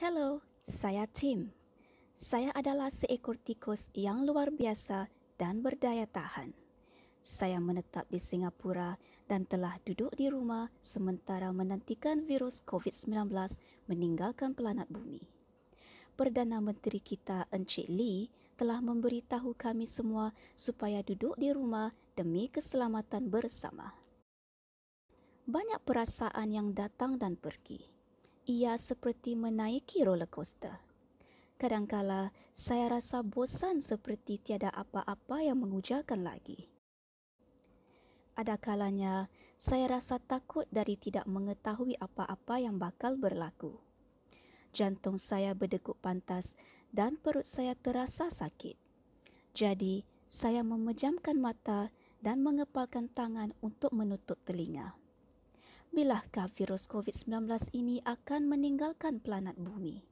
Hello, saya Tim. Saya adalah seekor tikus yang luar biasa dan berdaya tahan. Saya menetap di Singapura dan telah duduk di rumah sementara menantikan virus COVID-19 meninggalkan planet bumi. Perdana Menteri kita Encik Lee telah memberitahu kami semua supaya duduk di rumah demi keselamatan bersama. Banyak perasaan yang datang dan pergi ia seperti menaiki roller coaster. Kadangkala saya rasa bosan seperti tiada apa-apa yang mengujakan lagi. Adakalanya saya rasa takut dari tidak mengetahui apa-apa yang bakal berlaku. Jantung saya berdegup pantas dan perut saya terasa sakit. Jadi, saya memejamkan mata dan mengepalkan tangan untuk menutup telinga. Bilakah virus COVID-19 ini akan meninggalkan planet bumi?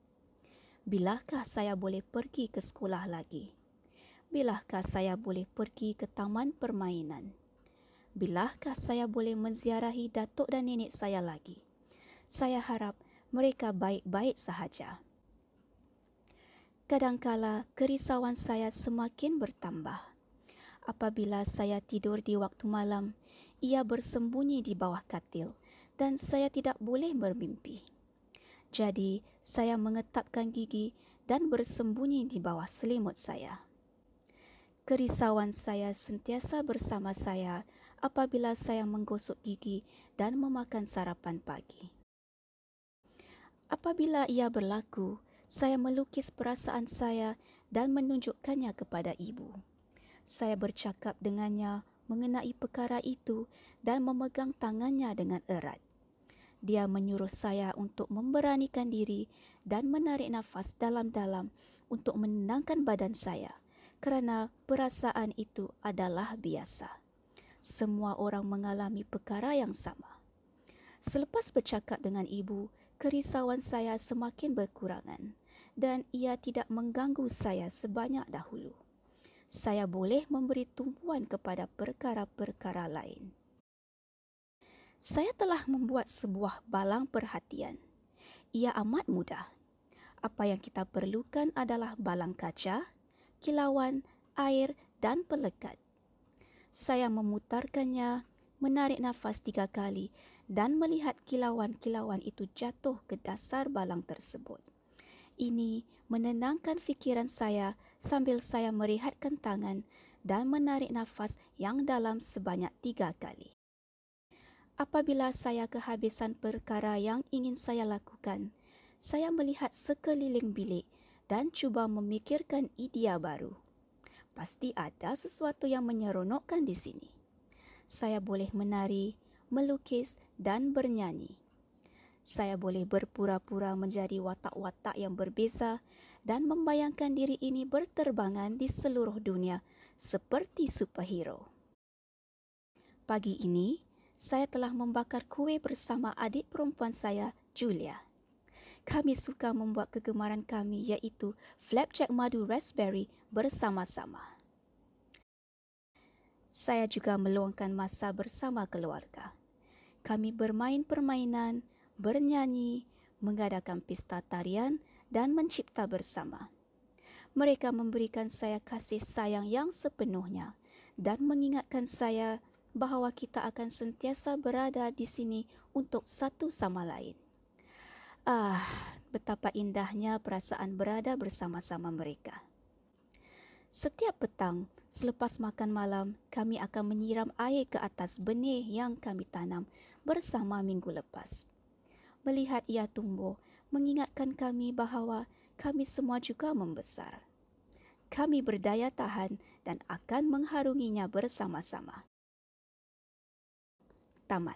Bilakah saya boleh pergi ke sekolah lagi? Bilakah saya boleh pergi ke taman permainan? Bilakah saya boleh menziarahi datuk dan nenek saya lagi? Saya harap mereka baik-baik sahaja. Kadangkala kerisauan saya semakin bertambah. Apabila saya tidur di waktu malam, ia bersembunyi di bawah katil dan saya tidak boleh bermimpi. Jadi, saya mengetapkan gigi dan bersembunyi di bawah selimut saya. Kerisauan saya sentiasa bersama saya apabila saya menggosok gigi dan memakan sarapan pagi. Apabila ia berlaku, saya melukis perasaan saya dan menunjukkannya kepada ibu. Saya bercakap dengannya mengenai perkara itu dan memegang tangannya dengan erat. Dia menyuruh saya untuk memberanikan diri dan menarik nafas dalam-dalam untuk menenangkan badan saya kerana perasaan itu adalah biasa. Semua orang mengalami perkara yang sama. Selepas bercakap dengan ibu, kerisauan saya semakin berkurangan dan ia tidak mengganggu saya sebanyak dahulu. Saya boleh memberi tumpuan kepada perkara-perkara lain saya telah membuat sebuah balang perhatian. Ia amat mudah. Apa yang kita perlukan adalah balang kaca, kilauan, air dan pelekat. Saya memutarkannya, menarik nafas tiga kali dan melihat kilauan-kilauan itu jatuh ke dasar balang tersebut. Ini menenangkan fikiran saya sambil saya merehatkan tangan dan menarik nafas yang dalam sebanyak tiga kali apabila saya kehabisan perkara yang ingin saya lakukan, saya melihat sekeliling bilik dan cuba memikirkan idea baru. Pasti ada sesuatu yang menyeronokkan di sini. Saya boleh menari, melukis dan bernyanyi. Saya boleh berpura-pura menjadi watak-watak yang berbeza dan membayangkan diri ini berterbangan di seluruh dunia seperti superhero. Pagi ini, saya telah membakar kue bersama adik perempuan saya, Julia. Kami suka membuat kegemaran kami iaitu flapjack madu raspberry bersama-sama. Saya juga meluangkan masa bersama keluarga. Kami bermain permainan, bernyanyi, mengadakan pesta tarian dan mencipta bersama. Mereka memberikan saya kasih sayang yang sepenuhnya dan mengingatkan saya bahawa kita akan sentiasa berada di sini untuk satu sama lain. Ah, betapa indahnya perasaan berada bersama-sama mereka. Setiap petang, selepas makan malam, kami akan menyiram air ke atas benih yang kami tanam bersama minggu lepas. Melihat ia tumbuh, mengingatkan kami bahawa kami semua juga membesar. Kami berdaya tahan dan akan mengharunginya bersama-sama. 大满。